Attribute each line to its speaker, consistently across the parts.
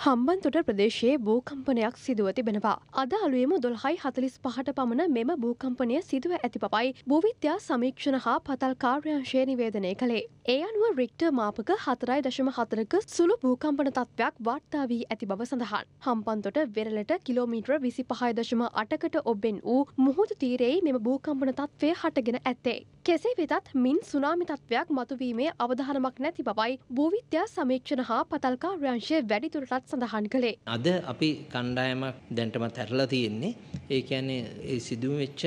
Speaker 1: හම්බන්තොට ප්‍රදේශයේ භූකම්පනයක් සිදුව තිබෙනවා. අද අලුයම දොල්හයි හතලිස් පහට පමණ මෙම භූකම්පනය සිදුව ඇති පපයි භූවිද්‍යා සමීක්ෂණ හා පතල් කාර්යංශය නිවේදනය කළේ. ඒ අනුව රික්ට මාපක හතරයි දශම හතරක සුළු භූකම්පන තත්ත්වයක් වාර්තා වී ඇති බව සඳහන්. හම්පන්තොට වෙරලට කිලෝමීට්‍ර විසි පහය දශම අටකට ඔබෙන් වූ මුහුදු තීරෙයි මෙම භූකම්පන තත්ත්වය හටගෙන ඇත්තේ. කෙසේ වෙතත් මින් සුනාමි තත්ත්වයක් මතුවීමේ අවධානමක් නැති බවයි භූවිද්‍යා සමීක්ෂණ හා පතල්කා රංශය වැඩිතුරටත් සඳහන් කළේ.
Speaker 2: අද අපි කණ්ඩායමක් දැන්ටමත් හැරලා තියෙන්නේ. ඒ කියන්නේ ඒ සිදු වෙච්ච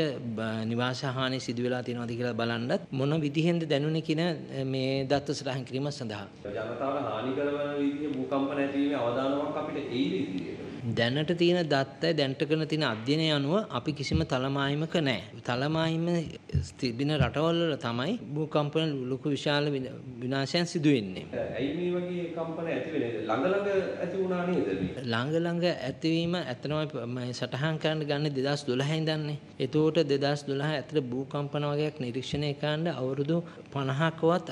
Speaker 2: නිවාස හානි සිදු වෙලා තියෙනවද කියලා බලන්නත් මොන විදිහෙන්ද දැනුනේ කියන මේ දත්ත සටහන් කිරීම සඳහා. ජනතාවට හානි කරන විදිහ භූකම්පන ඇතිවීමේ අවදානමක්
Speaker 1: අපිට එයිද ඉදිරියට?
Speaker 2: දැනට තියෙන දත්ත දැන්ට කරන තියෙන අධ්‍යයනය අනුව අපි කිසිම තලමාහිමක නෑ. තලමාහිම තිබෙන රටවල්වල තමයි භූකම්පන ලොකු විශාල විනාශයන් සිදුවෙන්නේ.
Speaker 3: ඇයි මේ වගේ කම්පන ඇති වෙන්නේ? ළඟ ළඟ ඇති වුණා
Speaker 2: නේද මේ? ළඟ ළඟ ඇතිවීම ඇත්තම මම සටහන් කරන්න ගන්න 2012 ඉඳන්නේ. එතකොට 2012 ඇතර භූකම්පන වගේක් නිරීක්ෂණය කරන්න අවුරුදු 50කවත්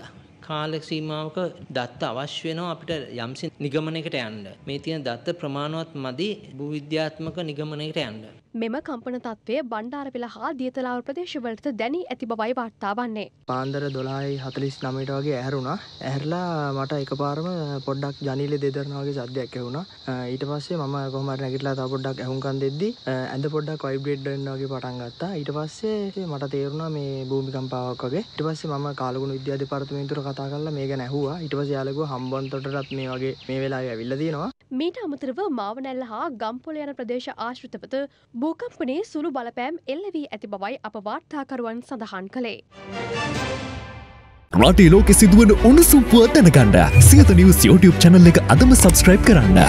Speaker 2: කාල සීමාවක දත්ත අවශ්‍ය වෙනවා අපිට යම්සි නිගමනයකට යන්න. මේ තියෙන දත්ත ප්‍රමාණවත් මදි භූවිද්‍යාත්මක නිගමනයකට යන්න.
Speaker 1: මෙම කම්පන තත්වය බණ්ඩාරපෙළ හා දියතලාව ප්‍රදේශවලට දැනී ඇති බවයි වාර්තා වන්නේ.
Speaker 2: පාන්දර
Speaker 3: දොලායි හතලිස් නමට වගේ ඇහරුණා. ඇහරලා මට එකපාරම පොඩ්ඩක් ජනීල දෙදරනවාගේ සද්‍යයක් ඇහුණා. ඊට පස්සේ මම කොහමට නැගිටලා තව පොඩ්ඩක් ඇහුම්කන් දෙද්දි ඇඳ පොඩ්ඩක් වයිබ්‍රේට් වෙනවා වගේ පටන් ගත්තා. ඊට පස්සේ මට තේරුණා මේ භූමිකම්පාවක් වගේ. ඊට පස්සේ මම කාලගුණ විද්‍යා දෙපාර්තමේන්තුවට කතා කරලා මේක නැහුවා. ඊට පස්සේ යාළුවෝ හම්බන්තොටටත් මේ වගේ මේ වෙලාවේ ඇවිල්ලා තියෙනවා.
Speaker 1: මීට අමතරව මාවනැල්ල හා ගම්පොළ යන ප්‍රදේශ ආශ්‍රිතවත භූකම්පනයේ සුළු බලපෑම් එල්ල වී ඇති බවයි අප වාර්තාකරුවන් සඳහන් කළේ. රටේ ලෝකෙ සිදුවන උණුසුම්පුව දැනගන්න සියත නිවස් YouTube channel එක අදම subscribe කරන්න.